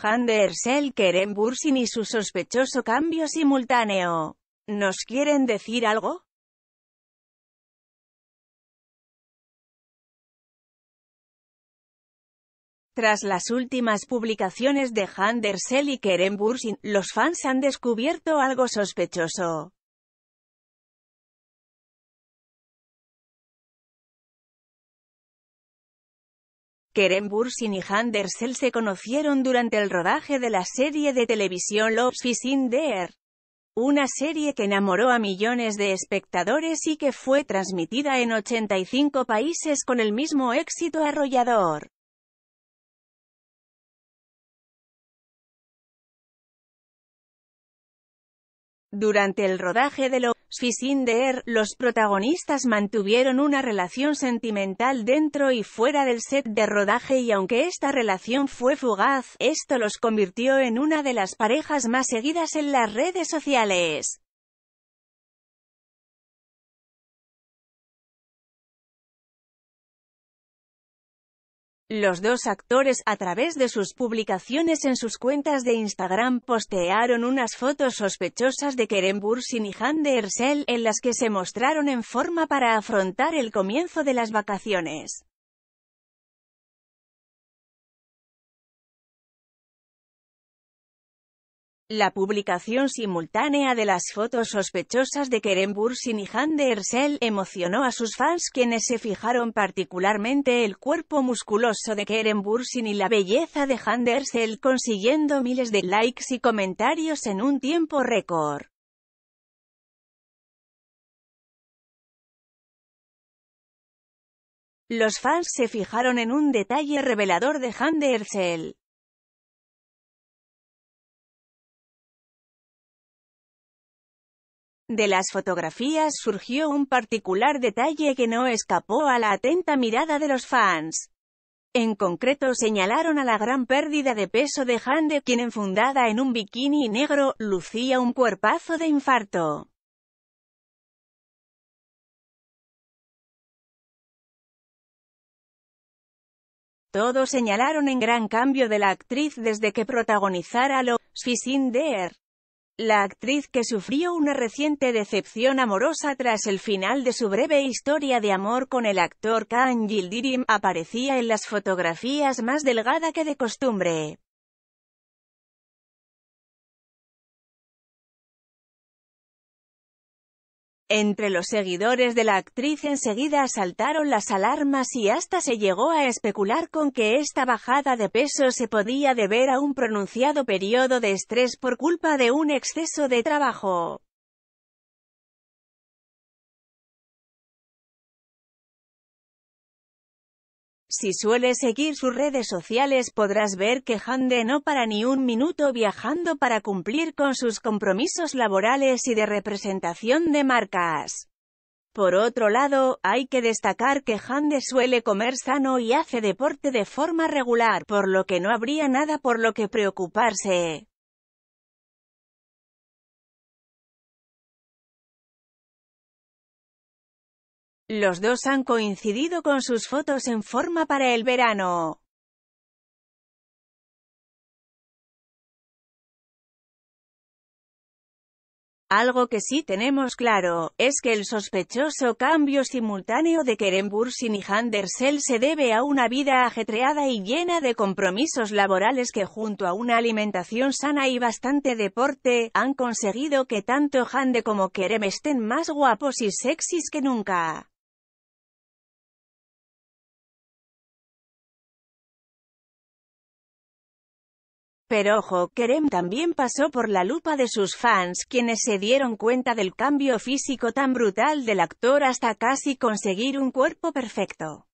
Han der Bursin y su sospechoso cambio simultáneo. ¿Nos quieren decir algo? Tras las últimas publicaciones de Hander y Kerem Bursin, los fans han descubierto algo sospechoso. Keren Bursin y Handersell se conocieron durante el rodaje de la serie de televisión Love in una serie que enamoró a millones de espectadores y que fue transmitida en 85 países con el mismo éxito arrollador. Durante el rodaje de der los protagonistas mantuvieron una relación sentimental dentro y fuera del set de rodaje y aunque esta relación fue fugaz, esto los convirtió en una de las parejas más seguidas en las redes sociales. Los dos actores, a través de sus publicaciones en sus cuentas de Instagram, postearon unas fotos sospechosas de Kerem Bursin y Han de Ersel, en las que se mostraron en forma para afrontar el comienzo de las vacaciones. La publicación simultánea de las fotos sospechosas de Keren Bursin y Hande de emocionó a sus fans quienes se fijaron particularmente el cuerpo musculoso de Kerem Bursin y la belleza de Han de consiguiendo miles de likes y comentarios en un tiempo récord. Los fans se fijaron en un detalle revelador de Hande de De las fotografías surgió un particular detalle que no escapó a la atenta mirada de los fans. En concreto señalaron a la gran pérdida de peso de Hande, quien enfundada en un bikini negro, lucía un cuerpazo de infarto. Todos señalaron en gran cambio de la actriz desde que protagonizara Lo la actriz que sufrió una reciente decepción amorosa tras el final de su breve historia de amor con el actor Khan Gildirim aparecía en las fotografías más delgada que de costumbre. Entre los seguidores de la actriz enseguida saltaron las alarmas y hasta se llegó a especular con que esta bajada de peso se podía deber a un pronunciado periodo de estrés por culpa de un exceso de trabajo. Si sueles seguir sus redes sociales podrás ver que Hande no para ni un minuto viajando para cumplir con sus compromisos laborales y de representación de marcas. Por otro lado, hay que destacar que Hande suele comer sano y hace deporte de forma regular, por lo que no habría nada por lo que preocuparse. Los dos han coincidido con sus fotos en forma para el verano. Algo que sí tenemos claro, es que el sospechoso cambio simultáneo de Kerem Bursin y Handersel se debe a una vida ajetreada y llena de compromisos laborales que junto a una alimentación sana y bastante deporte, han conseguido que tanto Hande como Kerem estén más guapos y sexys que nunca. Pero ojo, Kerem también pasó por la lupa de sus fans, quienes se dieron cuenta del cambio físico tan brutal del actor hasta casi conseguir un cuerpo perfecto.